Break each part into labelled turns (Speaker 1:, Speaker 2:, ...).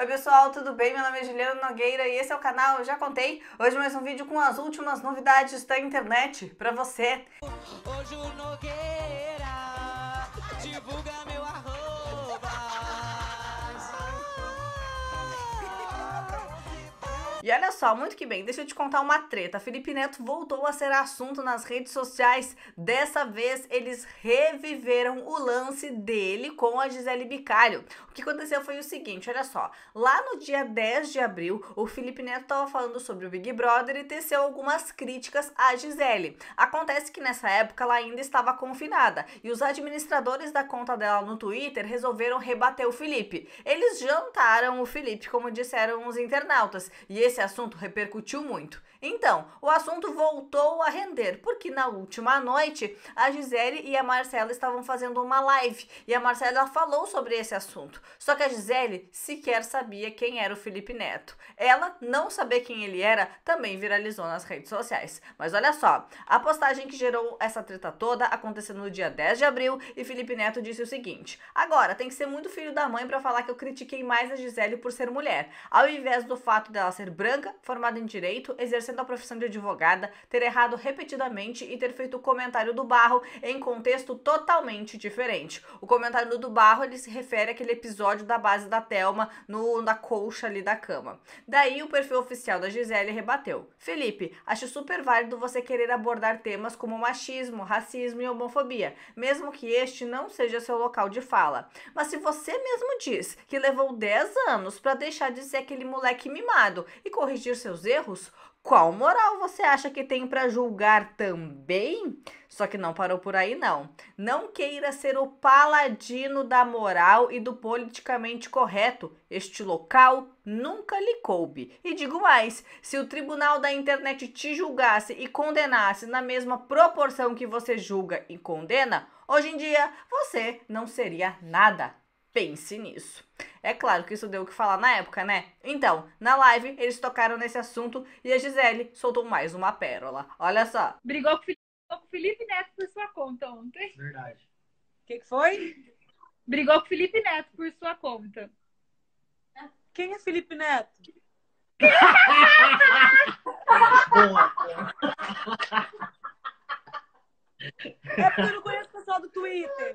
Speaker 1: Oi pessoal, tudo bem? Meu nome é Juliana Nogueira e esse é o canal Eu Já Contei. Hoje mais um vídeo com as últimas novidades da internet pra você. Hoje o Nogueira E olha só, muito que bem, deixa eu te contar uma treta. Felipe Neto voltou a ser assunto nas redes sociais. Dessa vez, eles reviveram o lance dele com a Gisele Bicalho. O que aconteceu foi o seguinte, olha só. Lá no dia 10 de abril, o Felipe Neto estava falando sobre o Big Brother e teceu algumas críticas à Gisele. Acontece que nessa época ela ainda estava confinada e os administradores da conta dela no Twitter resolveram rebater o Felipe. Eles jantaram o Felipe, como disseram os internautas, e esse esse assunto repercutiu muito. Então, o assunto voltou a render, porque na última noite a Gisele e a Marcela estavam fazendo uma live e a Marcela falou sobre esse assunto. Só que a Gisele sequer sabia quem era o Felipe Neto. Ela não saber quem ele era também viralizou nas redes sociais. Mas olha só, a postagem que gerou essa treta toda aconteceu no dia 10 de abril e Felipe Neto disse o seguinte: "Agora tem que ser muito filho da mãe para falar que eu critiquei mais a Gisele por ser mulher, ao invés do fato dela ser branca, formada em direito, exercendo a profissão de advogada, ter errado repetidamente e ter feito o comentário do barro em contexto totalmente diferente. O comentário do barro ele se refere àquele episódio da base da Telma no, na colcha ali da cama. Daí o perfil oficial da Gisele rebateu. Felipe, acho super válido você querer abordar temas como machismo, racismo e homofobia, mesmo que este não seja seu local de fala. Mas se você mesmo diz que levou 10 anos para deixar de ser aquele moleque mimado e corrigir seus erros? Qual moral você acha que tem para julgar também? Só que não parou por aí, não. Não queira ser o paladino da moral e do politicamente correto. Este local nunca lhe coube. E digo mais: se o tribunal da internet te julgasse e condenasse na mesma proporção que você julga e condena, hoje em dia você não seria nada. Pense nisso. É claro que isso deu o que falar na época, né? Então, na live eles tocaram nesse assunto e a Gisele soltou mais uma pérola. Olha só. Brigou com o Felipe Neto por sua conta ontem.
Speaker 2: Verdade. O que, que foi? Brigou com o Felipe Neto por sua conta. Quem é Felipe Neto? é porque eu não
Speaker 1: conheço o pessoal do Twitter.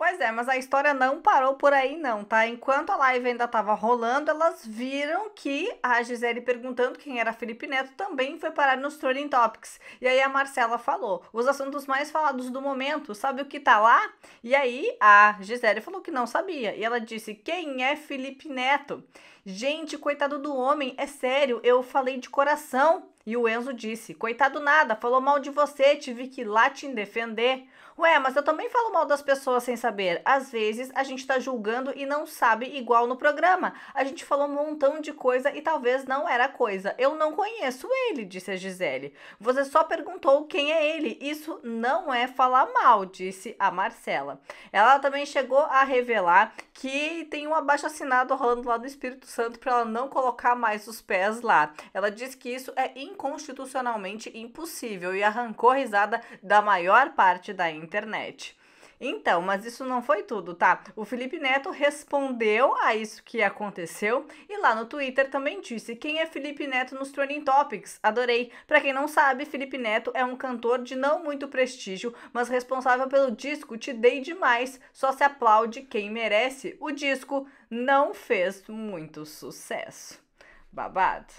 Speaker 1: Pois é, mas a história não parou por aí não, tá? Enquanto a live ainda estava rolando, elas viram que a Gisele perguntando quem era Felipe Neto também foi parar nos Trending Topics. E aí a Marcela falou, os assuntos mais falados do momento, sabe o que tá lá? E aí a Gisele falou que não sabia. E ela disse, quem é Felipe Neto? Gente, coitado do homem, é sério, eu falei de coração. E o Enzo disse, coitado nada, falou mal de você, tive que ir lá te defender. Ué, mas eu também falo mal das pessoas sem saber. Às vezes a gente tá julgando e não sabe igual no programa. A gente falou um montão de coisa e talvez não era coisa. Eu não conheço ele, disse a Gisele. Você só perguntou quem é ele. Isso não é falar mal, disse a Marcela. Ela também chegou a revelar que tem um abaixo assinado rolando lá do Espírito Santo para ela não colocar mais os pés lá. Ela diz que isso é inconstitucionalmente impossível e arrancou risada da maior parte da internet internet. Então, mas isso não foi tudo, tá? O Felipe Neto respondeu a isso que aconteceu e lá no Twitter também disse quem é Felipe Neto nos Trending Topics. Adorei. Para quem não sabe, Felipe Neto é um cantor de não muito prestígio, mas responsável pelo disco Te Dei Demais, só se aplaude quem merece. O disco não fez muito sucesso. Babado.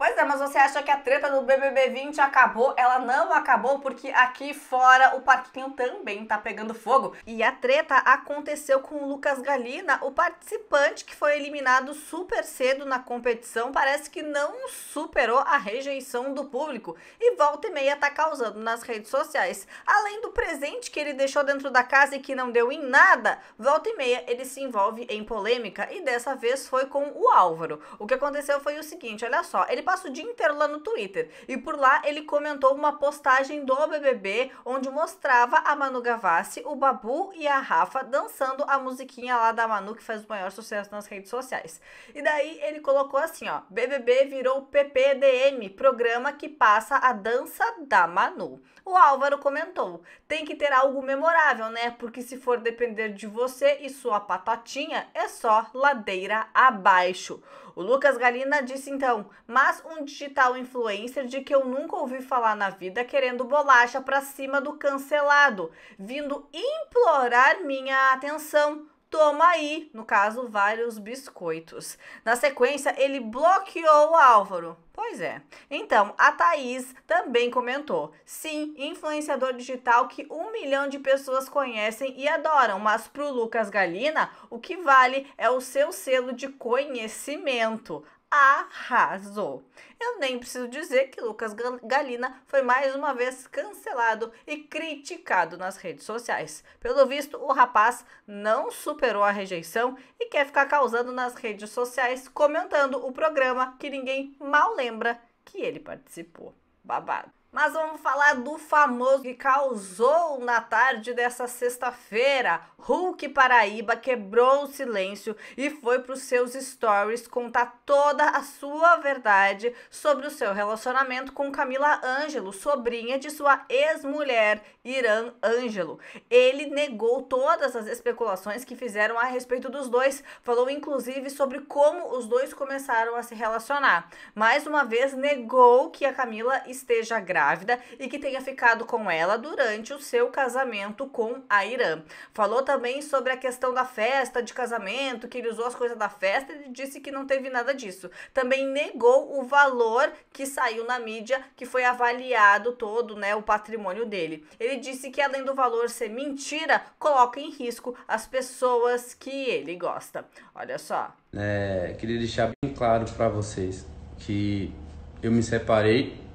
Speaker 1: Pois é, mas você acha que a treta do BBB 20 acabou? Ela não acabou porque aqui fora o parquinho também tá pegando fogo. E a treta aconteceu com o Lucas Galina, o participante que foi eliminado super cedo na competição, parece que não superou a rejeição do público e volta e meia tá causando nas redes sociais. Além do presente que ele deixou dentro da casa e que não deu em nada, volta e meia ele se envolve em polêmica e dessa vez foi com o Álvaro. O que aconteceu foi o seguinte, olha só, ele passa o dia inteiro lá no Twitter. E por lá ele comentou uma postagem do BBB onde mostrava a Manu Gavassi, o Babu e a Rafa dançando a musiquinha lá da Manu que faz o maior sucesso nas redes sociais. E daí ele colocou assim, ó: BBB virou PPDM, programa que passa a dança da Manu. O Álvaro comentou: "Tem que ter algo memorável, né? Porque se for depender de você e sua patatinha, é só ladeira abaixo." O Lucas Galina disse então: "Mas um digital influencer de que eu nunca ouvi falar na vida querendo bolacha para cima do cancelado, vindo implorar minha atenção. Toma aí, no caso, vários biscoitos. Na sequência, ele bloqueou o Álvaro. Pois é. Então, a Thaís também comentou: sim, influenciador digital que um milhão de pessoas conhecem e adoram, mas pro Lucas Galina, o que vale é o seu selo de conhecimento arrasou. Eu nem preciso dizer que Lucas Galina foi mais uma vez cancelado e criticado nas redes sociais. Pelo visto, o rapaz não superou a rejeição e quer ficar causando nas redes sociais, comentando o programa que ninguém mal lembra que ele participou. Babado. Mas vamos falar do famoso que causou na tarde dessa sexta-feira. Hulk Paraíba quebrou o silêncio e foi para os seus stories contar toda a sua verdade sobre o seu relacionamento com Camila Ângelo, sobrinha de sua ex-mulher, Irã Ângelo. Ele negou todas as especulações que fizeram a respeito dos dois, falou inclusive sobre como os dois começaram a se relacionar. Mais uma vez, negou que a Camila esteja grávida grávida e que tenha ficado com ela durante o seu casamento com a Irã. Falou também sobre a questão da festa de casamento, que ele usou as coisas da festa e disse que não teve nada disso. Também negou o valor que saiu na mídia, que foi avaliado todo, né, o patrimônio dele. Ele disse que além do valor ser mentira, coloca em risco as pessoas que ele gosta. Olha só.
Speaker 2: É, queria deixar bem claro para vocês que eu me separei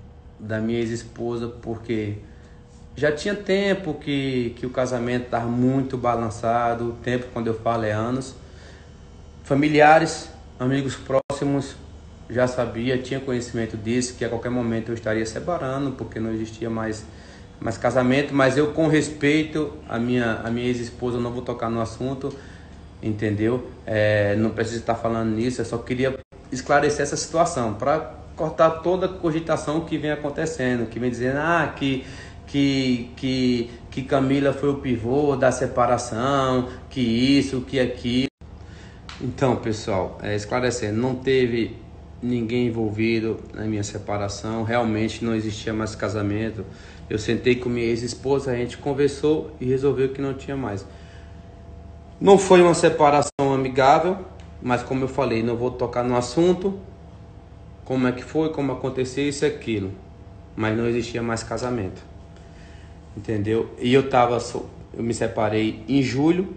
Speaker 2: da minha ex-esposa, porque já tinha tempo que, que o casamento estava muito balançado, tempo quando eu falo é anos. Familiares, amigos próximos, já sabia, tinha conhecimento disso, que a qualquer momento eu estaria separando, porque não existia mais, mais casamento, mas eu com respeito à minha, à minha ex-esposa, não vou tocar no assunto, entendeu? É, não preciso estar falando nisso, eu só queria esclarecer essa situação, para cortar toda cogitação que vem acontecendo, que vem dizendo ah, que, que, que, que Camila foi o pivô da separação, que isso, que aquilo. Então, pessoal, é, esclarecendo, não teve ninguém envolvido na minha separação, realmente não existia mais casamento. Eu sentei com minha ex-esposa, a gente conversou e resolveu que não tinha mais. Não foi uma separação amigável, mas como eu falei, não vou tocar no assunto, como é que foi, como aconteceu isso e aquilo. Mas não existia mais casamento. Entendeu? E eu tava eu me separei em julho,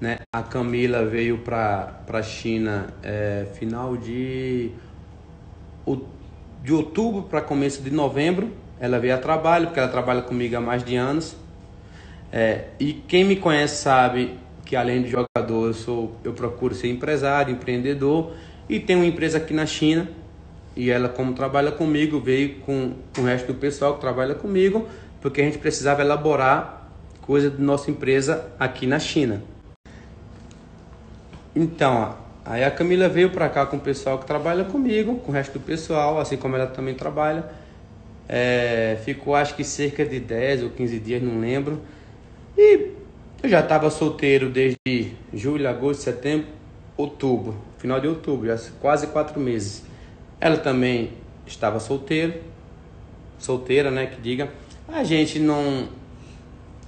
Speaker 2: né? A Camila veio para para China é, final de de outubro para começo de novembro. Ela veio a trabalho, porque ela trabalha comigo há mais de anos. É, e quem me conhece sabe que além de jogador, eu, sou, eu procuro ser empresário, empreendedor. E tem uma empresa aqui na China, e ela, como trabalha comigo, veio com o resto do pessoal que trabalha comigo, porque a gente precisava elaborar coisa de nossa empresa aqui na China. Então, aí a Camila veio para cá com o pessoal que trabalha comigo, com o resto do pessoal, assim como ela também trabalha. É, ficou acho que cerca de 10 ou 15 dias, não lembro. E eu já estava solteiro desde julho, agosto, setembro outubro, final de outubro, já quase quatro meses. Ela também estava solteira, solteira, né, que diga. A gente não,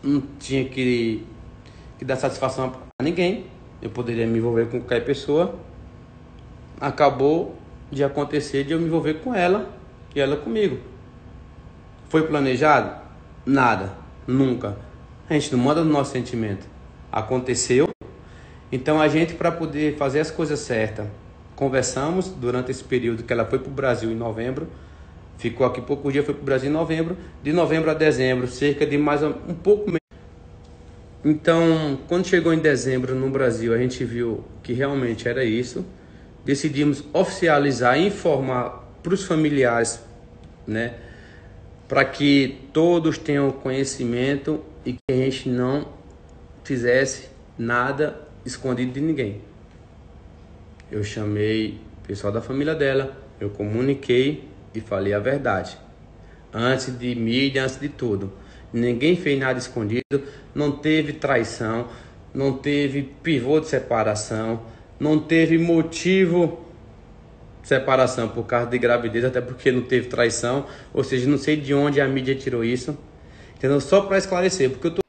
Speaker 2: não tinha que, que dar satisfação a ninguém. Eu poderia me envolver com qualquer pessoa. Acabou de acontecer de eu me envolver com ela e ela comigo. Foi planejado? Nada, nunca. A gente não manda no nosso sentimento. Aconteceu. Então a gente, para poder fazer as coisas certas, conversamos durante esse período que ela foi para o Brasil em novembro, ficou aqui o dia foi para o Brasil em novembro, de novembro a dezembro, cerca de mais um pouco menos. Então, quando chegou em dezembro no Brasil, a gente viu que realmente era isso. Decidimos oficializar informar para os familiares, né, para que todos tenham conhecimento e que a gente não fizesse nada escondido de ninguém. Eu chamei o pessoal da família dela, eu comuniquei e falei a verdade. Antes de mídia, antes de tudo. Ninguém fez nada escondido, não teve traição, não teve pivô de separação, não teve motivo de separação por causa de gravidez, até porque não teve traição, ou seja, não sei de onde a mídia tirou isso. Entendeu? Só para esclarecer, porque eu tô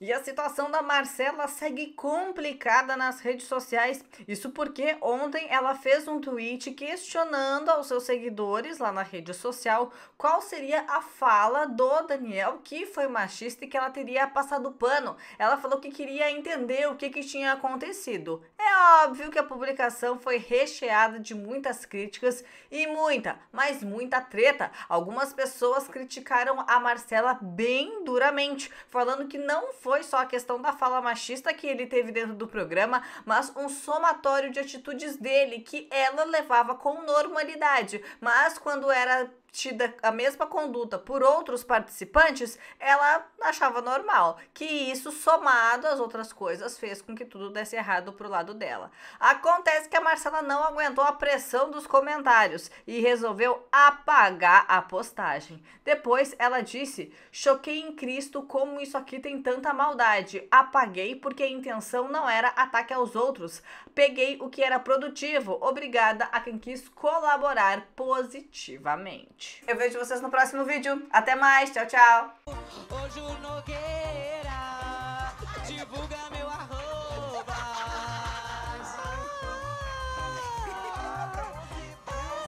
Speaker 1: e a situação da Marcela segue complicada nas redes sociais. Isso porque ontem ela fez um tweet questionando aos seus seguidores lá na rede social qual seria a fala do Daniel que foi machista e que ela teria passado pano. Ela falou que queria entender o que, que tinha acontecido. É óbvio que a publicação foi recheada de muitas críticas e muita, mas muita treta. Algumas pessoas criticaram a Marcela bem duramente, falando que não foi foi só a questão da fala machista que ele teve dentro do programa, mas um somatório de atitudes dele que ela levava com normalidade. Mas quando era tida a mesma conduta por outros participantes, ela achava normal, que isso somado às outras coisas fez com que tudo desse errado pro lado dela. Acontece que a Marcela não aguentou a pressão dos comentários e resolveu apagar a postagem. Depois ela disse: "Choquei em Cristo como isso aqui tem tanta maldade. Apaguei porque a intenção não era ataque aos outros. Peguei o que era produtivo. Obrigada a quem quis colaborar positivamente." Eu vejo vocês no próximo vídeo. Até mais, tchau, tchau!